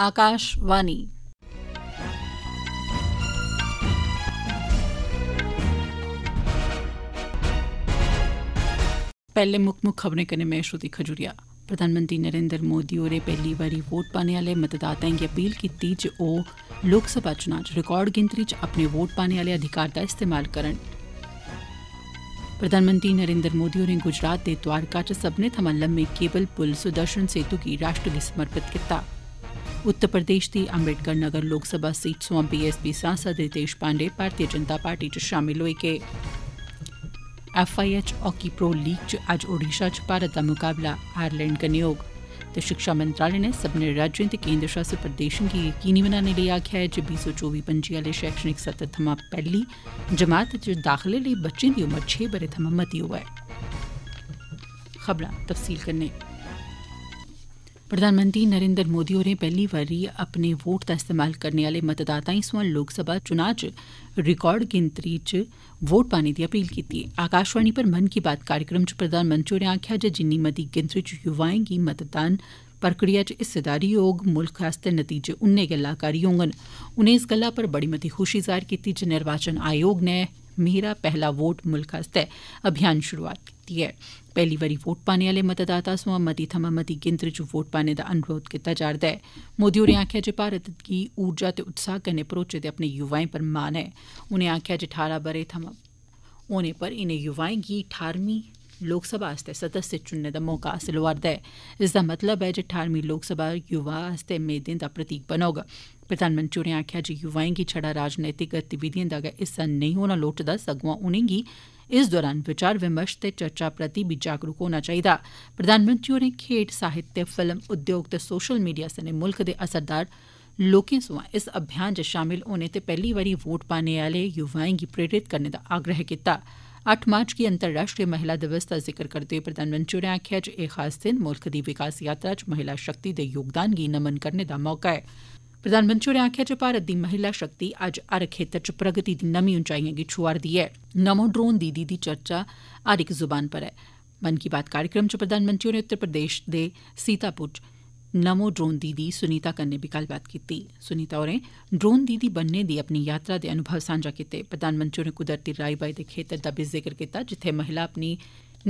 आकाशवाणी पहले मुख्य मुख्य खबरें कन्नै में श्रुति खजूरिया प्रधानमंत्री नरेंद्र मोदी होरें पहली बारी वोट पाने आह्ले मतदाताएं गी अपील कीती जे ओह् लोकसभा चुनाव च रिकार्ड गिनतरी च अपने वोट पाने आह्ले अधिकार दा इस्तेमाल करन प्रधानमंत्री नरेंद्र मोदी होरें गुजरात दे द्वारका च सब्मनें थमां लम्मे केबल पुल सुदर्शन सेतु गी राष्ट्र गी समर्पित कीता उत्तर प्रदेश दी अम्बेडकर नगर लोकसभा सीट सोआं बीएसपी सांसद रितेश पांडे भारतीय जनता पार्टी च शामिल होई गे एफआईएच हॉकी प्रो लीग च अज्ज ओडिशा च भारत दा मुकाबला आयरलैंड कन्नै होग ते शिक्षा मंत्रालय ने सब्भनें राज्यें ते केंद्र शासित प्रदेशें गी यकीनी बनाने लेई आखेआ ऐ जे बीह् सौ चौबी पं'जी आह्ले शैक्षणिक सत्र थमां पैह्ली जमात च दाखले लेई बच्चें दी उमर छे ब'रे थमां मती होऐ खबरां तफसील कन्नै प्रधानमंत्री नरेन्द्र मोदी होरें पैहली बारी अपने वोट दा इस्तेमाल करने आले मतदाताएं सोआं लोकसभा चुनां च रिकार्ड गिनतरी च वोट पाने दी अपील कीती आकाशवाणी पर मन की बात कार्यक्रम च प्रधानमंत्री होरें आखेआ जे जिन्नी मती गिनतरी च युवाएं गी मतदान प्रक्रिया च हिस्सेदारी होग मुल्ख आस्तै नतीजे उन्ने गै लाकारी होङन उनें इस गल्ला पर बड़ी मती खुशी जाहिर कीती जे निर्वाचन आयोग ने मेरा पहला वोट मुल्ख आस्तै अभियान शुरुआत कीती ऐ पैहली बारी वोट पाने आले मतदाता सोयां मती थमां मती गिनतरी च वोट पाने दा अनुरोध कीता जा'रदा ऐ मोदी होरें आक्खेआ जे भारत गी ऊर्जा ते उत्साह कन्नै भरोचे दे अपने युवाएं पर मान ऐ उनें आक्खेआ जे ठारां ब'रे थमां होने पर इनें युवाएं गी ठाहरमीं लोकसभा आस्तै सदस्य चुनने दा मौका हासल रहा ऐ इसदा मतलब ऐ जे ठाहरमीं लोकसभा युवा आस्तै मेदें दा प्रतीक बनोग प्रधानमंत्री होरें आखेआ जे युवाएं गी छड़ा राजनीतिक गतिविधियों दा गै हिस्सा नहीं होना लोड़चदा सगुआं उनें'गी इस दौरान विचार विमर्श ते चर्चा प्रति बी जागरूक होना चाहिदा प्रधानमंत्री होरें खेड साहित्य फिल्म उद्योग ते सोशल मीडिया सने मुल्ख दे असरदार लोकें सोयां इस अभियान च शामिल होने ते पहली बारी वोट पाने आले युवाएं गी प्रेरित करने दा आग्रह कीता ऐ अट्ठ मार्च गी अंतर्राष्ट्रीय महिला दिवस दा जिक्र करदे होई प्रधानमंत्री होरें आक्खेआ जे एह् खास दिन मुल्ख दी विकास यात्रा च महिला शक्ति दे योगदान गी नमन करने दा मौका ऐ प्रधानमंत्री होरें आक्खेआ जे भारत दी महिला शक्ति अज्ज हर खेत्तर च प्रगति दी नमीं उंचाइएं गी छुआ'रदी ऐ नमो ड्रोन दीदी दी चर्चा हर इक जुबान पर ऐ मन की बात कार्यक्रम च प्रधानमंत्री होरें उत्तर प्रदेश दे सीतापुर च नमो ड्रोन दीदी सुनीता कन्नै बी गल्लबात कीती सुनीता होरें ड्रोन दीदी बनने दी अपनी यात्रा दे अनुभव सांझा कीते प्रधानमंत्री होरें कुदरती राई बाई दे खेतर दा बी जिक्र कीता जित्थे महिला अपनी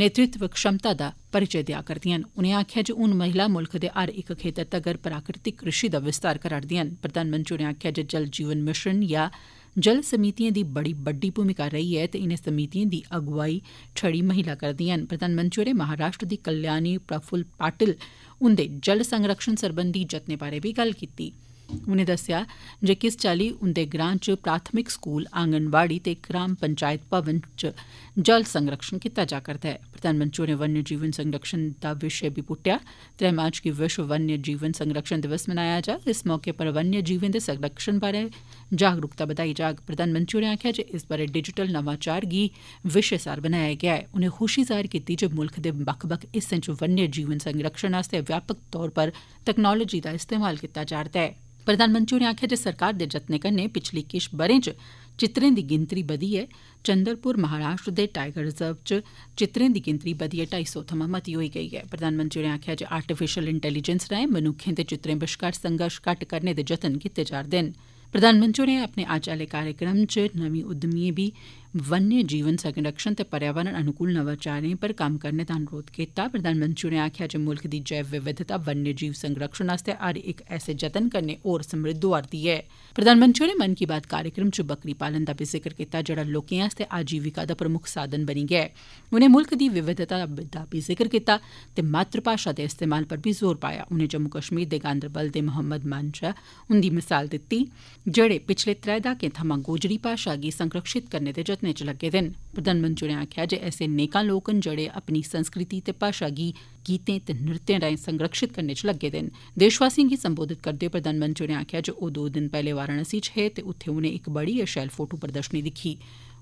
नेतृत्व क्षमता दा परिचय देआ करदियां न उनें आखेआ जे हून महिला मुल्ख दे हर इक खेतर तगर प्राकृतिक कृषि दा विस्तार करा'रदियां न प्रधानमंत्री होरें आखेआ जे जल जीवन मिशन या जल समितियों दी बड़ी बड्डी भूमिका रही ऐ ते इनें समितिएं दी अगुवाई छड़ी महिला करदियां न प्रधानमंत्री होरें महाराष्ट्र दी कल्याणी प्रफुल्ल पाटिल उन्दे जल संरक्षण सरबंधी जतनें बारै बी गल्ल कीती उनें दस्सेआ जे किस चाल्ली उन्दे ग्रां च प्राथमिक स्कूल आंगनवाड़ी ते ग्राम पंचैत भवन च जल संरक्षण कीता जा करदा ऐ प्रधानमंत्री होरें वन्य जीवन संरक्षण दा विषय बी पुट्टेआ त्रै मार्च गी विश्व वन्य जीवन संरक्षण दिवस मनाया जाग इस मौके पर वन्य जीवें दे संरक्षण बारै जागरूकता बधाई जाग प्रधानमंत्री होरें आखेआ जे इस बारै डिजिटल नवाचार गी विशे सार बनाया गेआ ऐ उनें खुशी जाहिर कीती जे मुल्ख दे बक्ख बक्ख हिस्सें च वन्य जीवन संरक्षण आस्तै व्यापक तौर पर तकनालोजी दा इस्तेमाल कीता जा'रदा ऐ प्रधानमंत्री होरें आखेआ जे सरकार दे जत्ने कन्नै पिछले किश ब'रें च चित्रें दी गिनतरी बधी ऐ चंद्रपुर महाराष्ट्र दे टाईगर रिजर्व च चित्रें दी गिनतरी बधियै ढाई सौ थमां मती होई गेई ऐ प्रधानमंत्री होरें आक्खेआ जे आर्टिफिशियल इंटेलीजैंस राएं मन्क्खें ते चित्रें बश्कार संघर्ष घट्ट करने दे जतन कीते जा'रदे न प्रधानमंत्री होरें अपने अज्ज आले कार्यक्रम च नमीं उद्यमिएं बी वन्य जीवन संरक्षण ते पर्यावरण अनुकूल नवाचारें पर कम्म करने दा अनुरोध कीता प्रधानमंत्री होरें आक्खेआ जे मुल्ख दी जैव विविधता वन्य जीव संरक्षण आस्तै हर इक ऐसे जतन कन्नै होर समृद्ध दी ऐ प्रधानमंत्री होरें मन की बात कार्यक्रम च बकरी पालन दा बी जिक्र कीता जेड़ा लोकें आस्तै आजीविका दा प्रमुख साधन बनी गेआ ऐ उनें मुल्ख दी विविधता दा बी जिक्र कीता ते मातृ भाषा दे इस्तेमाल पर बी जोर पाया उनें जम्मू कश्मीर दे गांधरबल दे मोहम्मद मानशा उन्दी मिसाल दित्ती जड़े पिछले त्रै दहाकें थमां गोजरी भाषा गी संरक्षित करने दे जतन प्रधानमंत्री होरें आक्खेआ जे ऐसे नेकां लोक न जेड़े अपनी संस्कृति ते भाषा गी गीतें ते नृत्यें राएं संरक्षित करने च लग्गे दे न देशवासिएं गी संबोधित करदे होई प्रधानमंत्री होरें आक्खेआ जे ओ दो दिन पैहले वाराणसी च हे ते उत्थे उनें इक बड़ी गै शैल फोटू प्रदर्शनी दिक्खी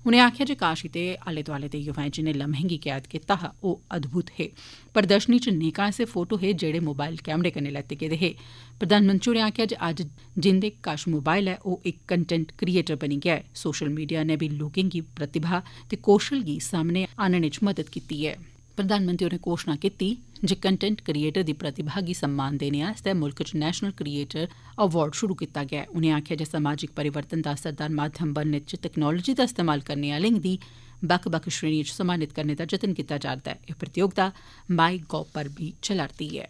उनें आक्खेआ जे काश ते आले दोआले दे युवाएं जिनें लम्महें गी कैद कीता हा ओ अदभुत हे प्रदर्शनी च नेकां ऐसे फोटू हे जेड़े मोबाइल कैमरे कन्नै लैते गेदे हे प्रधानमंत्री होरें आक्खेआ जे अज्ज जिन्दे कश मोबाइल ऐ ओ इक कंटैंट क्रिएटर बनी गेआ ऐ सोशल मीडिया नै बी लोकें गी प्रतिभा ते कौशल गी सामने आनने च मदद कीती ऐ प्रधानमंत्री होरें घोषणा कीती जे कंटैंट क्रिएटर दी प्रतिभा गी सम्मान देने आस्तै मुल्ख च नेशनल क्रिएटर अवार्ड शुरू कीता गेआ ऐ उनें आक्खेआ जे समाजिक परिवर्तन दा असरदार माध्यम बनने च तकनालोजी दा इस्तेमाल करने आलें गी बक्ख बक्ख श्रेणिएं च सम्मानित करने दा जतन कीता जा'रदा ऐ एह् प्रतियोगिता माई गॉव पर बी चला'रदी ऐ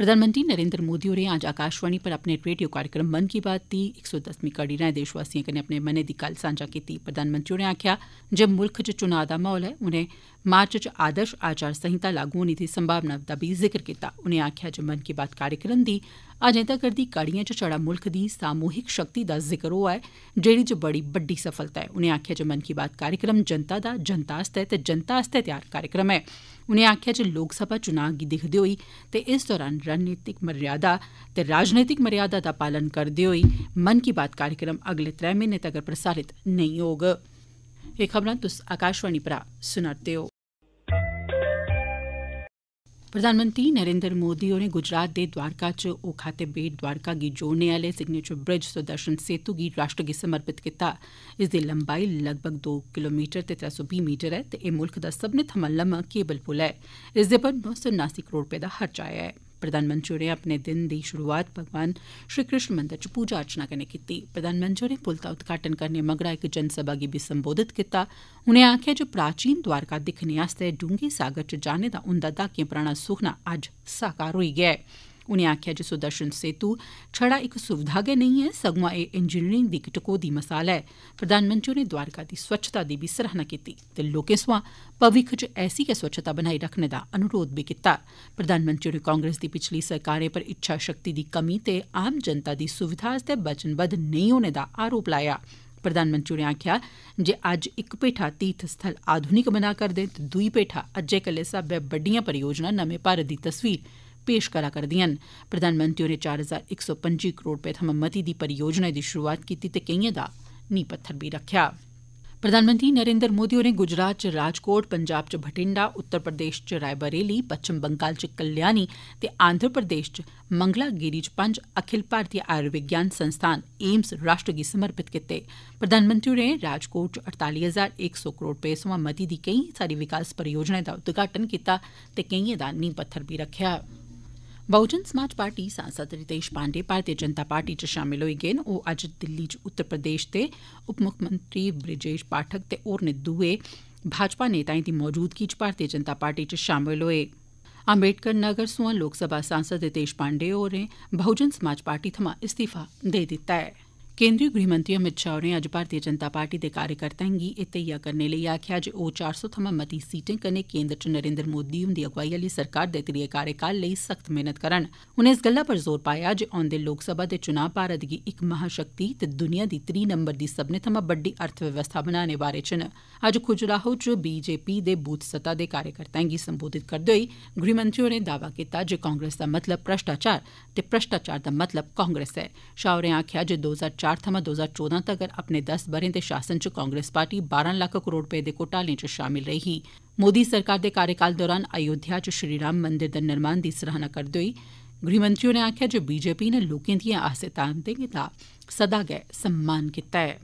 प्रधानमंत्री नरेन्द्र मोदी होरें अज्ज आकाशवाणी पर अपने रेडियो कार्यक्रम मन की बात दी इक सौ दसमीं कड़ी राएं देशवासिएं कन्नै अपने मनै दी गल्ल सांझा कीती प्रधानमंत्री होरें आक्खेआ जे मुल्ख च चुनां दा माहौल ऐ उनें मार्च च आदर्श आचार संहिता लागू होने दी संभावना दा बी जिक्र कीता उनें आक्खेआ जे मन की बात कार्यक्रम दी अजें तक्कर दी काड़िएं च छड़ा मुल्ख दी सामूहिक शक्ति दा जिक्र होआ ऐ जेड़ी च बड़ी बड्डी सफलता ऐ उनें आखेआ जे मन की बात कार्यक्रम जनता दा जनता आस्तै ते जनता आस्तै तैयार कार्यक्रम ऐ उनें आखेआ जे लोकसभा चुनां गी दिक्खदे होई ते इस दौरान रणनीतिक मर्यादा ते राजनीतिक मर्यादा दा पालन करदे होई मन की बात कार्यक्रम अगले त्रै महीने तगर प्रसारित नेईं होग प्रधानमंत्री नरेन्द्र मोदी होरें गुजरात दे द्वारका च ओखा ते बेट द्वारका गी जोड़ने आले सिग्नेचर ब्रिज सुदर्शन सेतु गी राष्ट्र गी समर्पित कीता इसदी लंबाई लगभग दो किलोमीटर ते त्रै सौ बीह मीटर ऐ ते एह् मुल्ख दा सब्बने थमां लम्मा केबल पुल ऐ इसदे पर नौ सौ नासी करोड़ रपे दा खर्चा आया ऐ प्रधानमंत्री होरें अपने दिन दी शुरूआत भगवान श्री कृष्ण मंदर च पूजा अर्चना कन्नै कीती प्रधानमंत्री होरें पुल दा उदघाटन करने मगरा इक जनसभा गी बी संबोधित कीता उनें आक्खेआ जे प्राचीन द्वारका दिक्खने आस्तै डूंघे सागर च जाने दा उन्दा दहाकें पराना सुखना अज्ज साकार होई गेआ हा उनें आक्खेआ जे सुदर्शन सेतु छड़ा इक सुविधा गै नेई ऐ सगुआं एह् इंजीनियरें दी इक टकोह्दी मसाल ऐ प्रधानमंत्री होरें द्वारका दी स्वच्छता दी बी सराहना कीती ते लोकें सोयां भविक्ख च ऐसी गै स्वच्छता बनाई रक्खने दा अनुरोघ बी कीता प्रधानमंत्री होरें कांग्रेस दी पिछली सरकारें पर इच्छा शक्ति दी कमी ते आम जनता दी सुविधा आस्तै वचनबद्ध नेई होने दा आरोप लाया प्रधानमंत्री होरें आक्खेआ जे अज्ज इक पेठा तीर्थ स्थल आधुनिक बना करदे न ते दुई पेठा अज्जै कल्लै स्हाबै बड्डियां परियोजनां नमें भारत दी तस्वीर पेश करा करदियां न प्रधानमंत्री होरें चार हजार इक सौ पं'जी करोड़ रपे थमां मती दी परियोजनाएं दी शुरूआत कीती ते केइएं दा नींह पत्थर बी रक्खेआ प्रधानमंत्री नरेन्द्र मोदी होरें गुजरात च राजकोट पंजाब च भटिंडा उत्तर प्रदेश च रायबरेली पच्छम बंगाल च कल्याणी ते आंध्र प्रदेश च मंगलागीरी च पंज अखिल भारतीय आयुर्विज्ञान संस्थान एम्स राष्ट्र गी समर्पित कीते प्रधानमंत्री होरें राजकोट च अड़ताली हजार इक सौ करोड़ रपे सोआं मती दी केईं सारी विकास परियोजनाएं दा उद्घाटन कीता ते केइएं दा नींह पत्थर बी रक्खेआ बहुजन समाज पार्टी सांसद रितेश पांडे भारतीय जनता पार्टी च शामल होई गे न ओ अज्ज दिल्ली च उत्तर प्रदेश दे उप ब्रिजेश पाठक ते होरने दुए भाजपा नेताएं दी मौजूदगी च भारतीय जनता पार्टी च शामल होए अम्बेडकर नगर सोयां लोकसभा सांसद रितेश पांडे होरें बहुजन समाज पार्टी थमां इस्तीफा दे दित्ता ऐ केन्द्रीय गृहमंत्री अमित शाह होरें अज्ज भारतीय जनता पार्टी दे कार्यकर्ताएं गी एह् धेइया करने लेई आक्खेआ जे ओह् चार सौ थमां मती सीटें कन्नै केन्द्र च नरेन्द्र मोदी हुंदी अगुवाई आली सरकार दे त्रिये कार्यकाल लेई सख्त मेहनत करन उनें इस गल्ला पर जोर पाया जे औंदे लोकसभा दे चुनां भारत गी इक महाशक्ति ते दुनिया दी त्री नंबर दी सब्भनें थमां बड्डी अर्थव्यवस्था बनाने बारे च न अज्ज खुजराहो च बीजेपी दे बूथ सतह दे कार्यकर्ताएं गी संबोधित करदे होई गृहमंत्री होरें दावा कीता जे कांग्रेस दा मतलब भ्रष्टाचार ते भ्रष्टाचार दा मतलब कांग्रेस ऐ शाह होरें आक्खेआ जे दो हजार चार थमां दो ज्हार चौदां तगर अपने दस बरे दे शासन च कांग्रेस पार्टी बारां लक्ख करोड़ रपे दे घोटाले च शामल रेई ही मोदी सरकार दे कार्यकाल दौरान अयोध्या च श्री राम मंदिर दे निर्माण दी सराहना करदे होई गृहमंत्री होरें आक्खेआ जे बीजेपी नै लोकें दिएं आसें तांदे दा सदा गै सम्मान कीता हा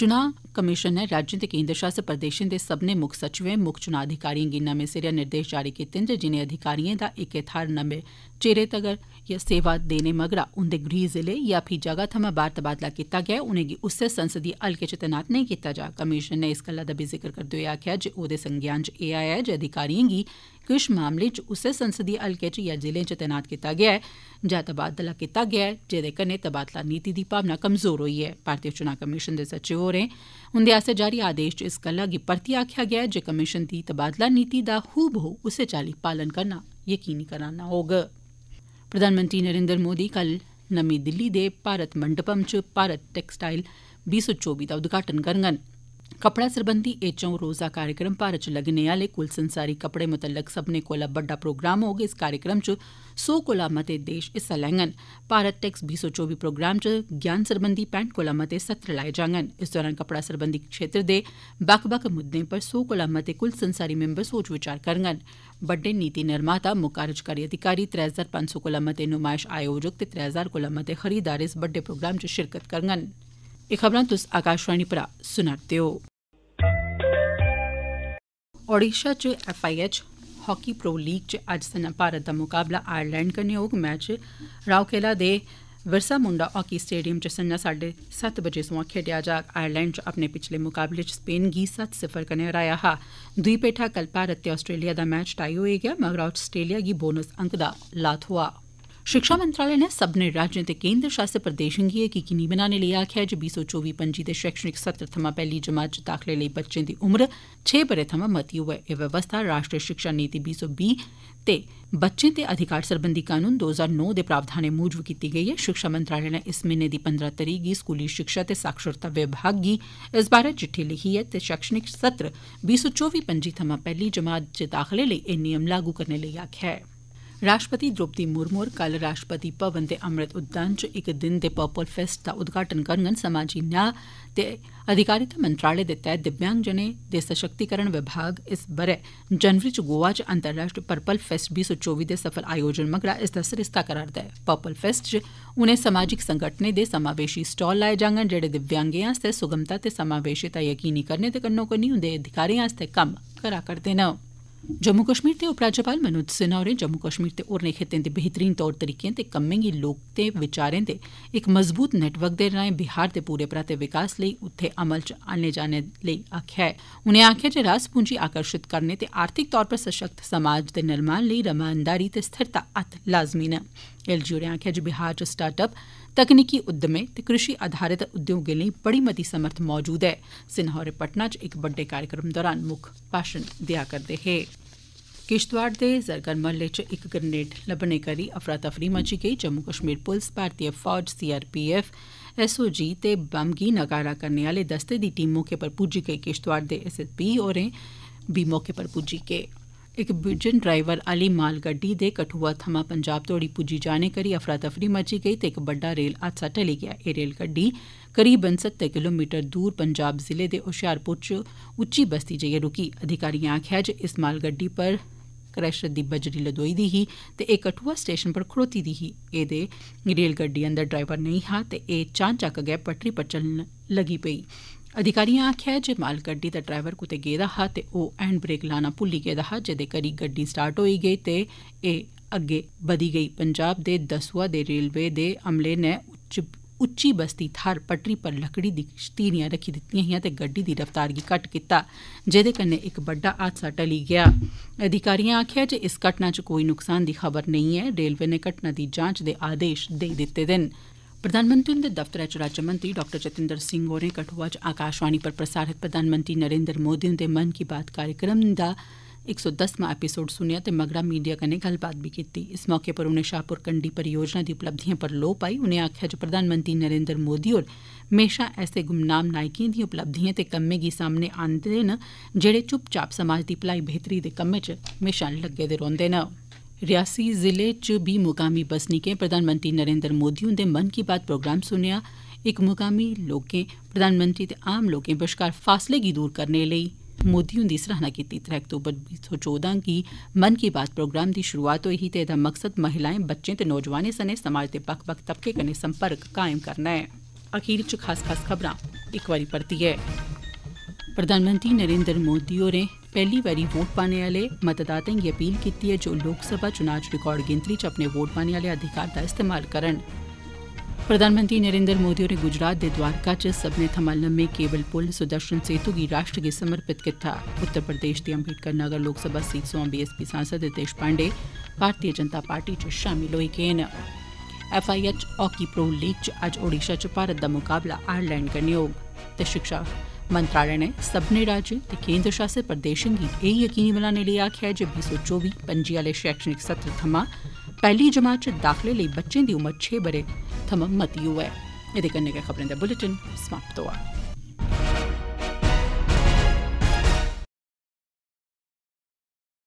चुनां कमीशन नै राज्यें ते केन्द्र शासित प्रदेशें दे सबने मुक्ख सचिवें मुक्ख चुनां अधिकारिएं गी नमें सिरेआ निर्देश जारी कीते न जे जिनें अधिकारिएं दा इक्कै थाहर लम्मे चिरै तगर सेवा देने मगरा उन्दे गृह जिले या फीह जगह थमां बाहर तबादला कीता गेआ ऐ उनेंगी उस्सै संसदीय हल्के च तैनात नहीं कीता जा कमीशन नै इस गल्ला दा बी जिक्र करदे होई आक्खेआ जे औदे संज्ञान च एह् आया ऐ जे अधिकारिएं गी किश मामले च उस्सै संसदीय हलके च या जिले च तैनात कीता गेआ ऐ जां तबादला कीता गेआ ऐ जेदे कन्नै तबादला नीति दी भावना कमजोर होई ऐ भारतीय चुनां कमीशन दे सचिव होरें उन्दे आस्सेआ जारी आदेश च इस गल्लै गी परतियै आखेआ गेआ ऐ जे कमीशन दी तबादला नीति दा हू बहू उस्सै चाल्ली पालन करना यकीनी कराना होग प्रधानमंत्री नरेन्द्र मोदी कल नमीं दिल्ली दे भारत मंडपम च भारत टैक्सटाइल बीह् सौ चौबी दा उद्घाटन करङन कपड़ा सरबंधी एह् चंऊ रोजा कार्यक्रम भारत च लग्गने आले कुल संसारी कपड़े मुतल्लक सब्बने कोला बड्डा प्रोग्राम होग इस कार्यक्रम च सौ कोला मते देश हिस्सा लैंडन भारत टैक्स बीह् सौ चौबी प्रोग्राम च ज्ञान सरबंधी पैंठ कोला मते सत्र लाए जांगन इस दौरान कपड़ा सरबंधी क्षेत्र दे बक्ख बक्ख मुद्दें पर सौ कोला मते कुल संसारी मिम्बर सोच विचार करङन बड्डे नीति निर्माता मुक्ख कार्जकारी अधिकारी त्रै हजार पंज सौ कोला मते नुमायश आयोजक ते त्रै हजार कोला मते खरीदार इस बड्डे प्रोग्राम च शिरकत करङन एह् खबरां तुस आकाशवाणी परा सुना'रदे ओ ओडिशा च F I H pro league च अज्ज संझा भारत दा मुकाबला आयरलैंड कन्नै होग मैच राउकेला दे विरसा मुंडा हॉकी स्टेडियम च संजा साढे सत्त बजे सोयां खेड्डेआ जाग आयरलैंड च अपने पिछले मुकाबले च स्पेन गी सत्त सिफर कन्नै हराया हा दुई पेठा कल भारत ते आस्ट्रेलिया दा मैच टाई होई गेआ मगरा आस्ट्रेलिया गी बोनस अंक दा लाथ होआ शिक्षा मंत्रालय ने सब्मनें राज्यें ते केन्द्र शासित प्रदेशें गी एह् यकीनी बनाने लेई आखेआ ऐ जे बीह् सौ चौबी पं'जी दे शैक्षणिक सत्र थमां पैह्ली जमात च दाखले लेई बच्चें दी उम्र छे ब'रे थमां मती होऐ एह् राष्ट्रीय शिक्षा नीति बीह् सौ बीह् ते बच्चें दे अधिकार सरबंधी कानून दो हजार नौ दे प्रावधानें मूजब कीती गेई ऐ शिक्षा मंत्रालय ने इस म्हीने दी पंद्रह तरीक गी स्कूली शिक्षा ते साक्षरता विभाग गी इस बारै चिट्ठी लिखी ऐ ते शैक्षणिक सत्र बीह् सौ चौबी पं'जी थमां पैह्ली जमात च दाखले लेई एह् नियम लागू करने लेई आखेआ ऐ राष्ट्रपति द्रौपदी मुर्मू होर कल राष्ट्रपति भवन दे अमृत उद्यान च इक दिन दे पर्पल फेस्ट दा उद्घाटन करङन समाजी न्याय ते अधिकारिता मंत्रालय दे तैहत दिव्यांगजनें दे सशक्तिकरण विभाग इस ब'रे जनवरी च गोवा च अंतर्राष्ट्रीय पर्पल फेस्ट बीह् सौ चौबी दे सफल आयोजन मगरा इसदा सरिस्ता करा'रदा ऐ पर्पल फेस्ट च उनें समाजिक संगठनें दे समावेशी स्टॉल लाए जाङन जेहड़े दिव्यांगें आस्तै सुगमता ते समावेशिता यकीनी करने दे कन्नो कन्नी उन्दे अधिकारें आस्तै कम्म करा करदे न जम्मू कश्मीर दे उपराज्यपाल मनोज सिन्हा होरें जम्मू कश्मीर ते होरनें खित्तें दे बेहतरीन तौर तरीकें ते कम्में गी लोड़चदे विचारें दे इक मजबूत नेटवर्क दे राएं बिहार दे पूरे पराते विकास लेई उत्थे अमल च आन्ने जाने लेई आक्खेआ ऐ उनें आक्खेआ जे रास पूंजी आकर्षित करने ते आर्थिक तौर पर सशक्त समाज दे निर्माण लेई रमानदारी ते स्थिरता अत लाज़मी न एलजी जी होरें आक्खेआ जे बिहार च स्टार्ट तकनीकी उद्यमें ते कृषि आधारित उद्योगें लेई बड़ी मती समर्थ मौजूद ऐ सिन्हा होर पटना च इक बड्डे कार्यक्रम दौरान मुक्ख भाषण देआ करदे हे किश्तवाड़ दे जरगर महल्ले च इक ग्रनेड लब्बने करी अफरा तफरी मची गेई जम्मू कश्मीर पुलस भारतीय फौज सीआरपीएफ एसओजी ते बम गी नकारा करने आले दस्ते दी टीम मौके पर पुज्जी गेई किश्तवाड़ दे एसएसपी होरें बी मौके पर पुज्जी गे इक बिजन डरैवर आली मालगड्डी दे कठुआ थमां पंजाब तोड़ी पुज्जी जाने करी अफरा तफरी मची गेई ते इक बड्डा रेल हादसा टली गेआ एह् रेलगड्डी करीबन सत्तर किलोमीटर दूर पंजाब जिले दे होशियारपुर च उच्ची बस्ती जाइयै रूकी अधिकारिएं आखेआ जे इस मालगड्डी पर क्रैशर दी बजरी लदोई दी ही ते एह् कठुआ स्टेशन पर खड़ोती दी ही एह्दे रेलगड्डी अंदर डरैवर नेईं हा ते एह् चानचक्क गै पटरी पर चलन लगी पेई अधिकारिएं आक्खेआ जे मालगड्डी दा डरैवर कुतै गेदा हा ते ओ हैंड ब्रेक लाना भुल्ली गेदा हा जेदे करी गड्डी स्टार्ट होई गेई ते एह् अग्गै बदी गेई पंजाब दे दस्सोआ दे रेलवे दे अमले नै उच्ची बस्ती थाहर पटरी पर लकड़ी दी शतीरियां रक्खी दितियां हियां ते गड्डी दी रफ्तार गी घट्ट कीता जेदे कन्नै इक बड्डा हादसा टली गेआ अधिकारिएं आक्खेआ जे इस घटना च कोई नुक्सान दी खबर नेई ऐ रेलवे नै घटना दी जांच दे आदेश देई दिते दे न प्रधानमंत्री हुंदे दफ्तरै च राज्यमंत्री डॉ जितेंद्र सिंह होरें कठुआ च आकाशवाणी पर प्रसारित प्रधानमंत्री नरेन्द्र मोदी हुंदे मन की बात कार्यक्रम दा इक सौ दसमां एपिसोड सुनेया ते मगरा मीडिया कन्नै गल्लबात बी कीती इस मौके पर उनें शाहपुर कंडी परियोजना दी उपलब्धिएं पर लोऽ पाई उनें आक्खेआ जे प्रधानमंत्री नरेन्द्र मोदी होर म्हेशां ऐसे गुमनाम नायकें दिएं उपलब्धिएं ते कम्मै गी सामने आन्दे न जेड़े चुप चाप समाज दी भलाई बेहतरी दे कम्मै च म्हेशां लग्गे दे रौंह्दे हे रियासी जिले च बी मुकामी बसनीकें प्रधानमंत्री नरेन्द्र मोदी हुंदे मन की बात प्रोग्राम सुनेआ इक मुकामी लोकें प्रधानमंत्री ते आम लोकें बश्कार फासले गी दूर करने लेई मोदी हुंदी सराहना कीती त्रै अक्तूबर बीह् सौ चौदां गी मन की बात प्रोग्राम दी शुरूआत होई ही ते एह्दा मकसद महिलाएं बच्चें ते नौजवानें सने समाज दे बक्ख बक्ख तबके कन्नै संपर्क कायम करना ऐ अखीर च खास खास खबरां इक बारी परतियै प्रधानमंत्री नरेंद्र मोदी होरें पहली बारी वोट पाने आले मतदाताएं गी अपील कीती ऐ जो लोकसभा चुनाव च रिकार्ड गिनतरी च अपने वोट पाने आले अधिकार दा इस्तेमाल करन प्रधानमंत्री नरेंद्र मोदी होरें गुजरात दे द्वारका च सब्मनें थमां लम्मे केबल पुल सुदर्शन सेतु गी राष्ट्र गी समर्पित कीता उत्तर प्रदेश की अम्बेडकर नगर लोकसभा सीट सोआं बीएसपी सांसद हितेश पांडे भारतीय जनता पार्टी च शामिल होई गे न एफआईएच हॉकी प्रो लीग च अज्ज ओडिशा च भारत दा मुकाबला आयरलैंड कन्नै होग ते शिक्षा मंत्रालय ने सब्मनें राज्य ते केंद्र शासित प्रदेशें गी एह् यकीनी बनाने लिए आक्खेआ है जे बीह् सौ चौबी पं'जी आले शैक्षणिक सत्र थमां पहली जमात च दाखले लेई बच्चें दी उम्र छे बरे थमां मती होवे एह्दे कन्नै गै खबरें दा बुलेटिन समाप्त होआ